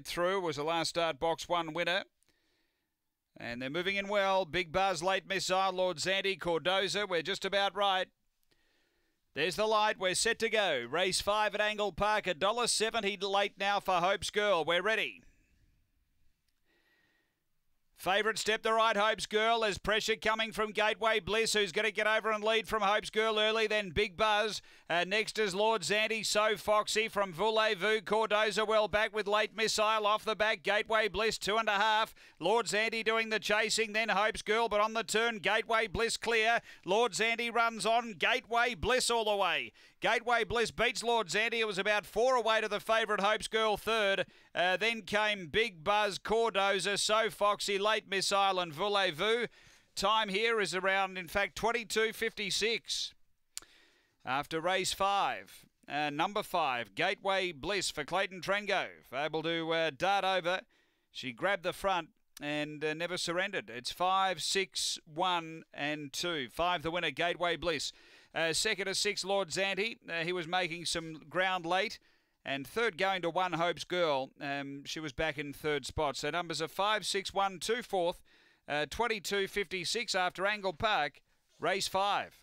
through was the last start box one winner. And they're moving in well. Big Buzz, Late Missile, Lord Zandy, Cordoza. We're just about right. There's the light. We're set to go. Race five at Angle Park. $1.70 late now for Hope's Girl. We're ready. Favourite step the right, Hope's Girl. There's pressure coming from Gateway Bliss, who's going to get over and lead from Hope's Girl early. Then Big Buzz. Uh, next is Lord Zandy, So Foxy from voulez Vu. Cordoza well back with Late Missile off the back. Gateway Bliss two and a half. Lord Zandy doing the chasing. Then Hope's Girl, but on the turn, Gateway Bliss clear. Lord Zandy runs on. Gateway Bliss all the way. Gateway Bliss beats Lord Zandy. It was about four away to the favourite Hopes Girl third. Uh, then came Big Buzz, Cordoza, So Foxy, Late Missile and Voulez-Vous. Time here is around, in fact, 22.56 after race five. Uh, number five, Gateway Bliss for Clayton Trengove. Able to uh, dart over. She grabbed the front and uh, never surrendered. It's five, six, one, and two. Five, the winner, Gateway Bliss. Uh, second to six, Lord Zante. Uh, he was making some ground late. And third going to One Hope's Girl. Um, she was back in third spot. So numbers are five, six, one, two, fourth. uh, 22, 56 after Angle Park, race 5.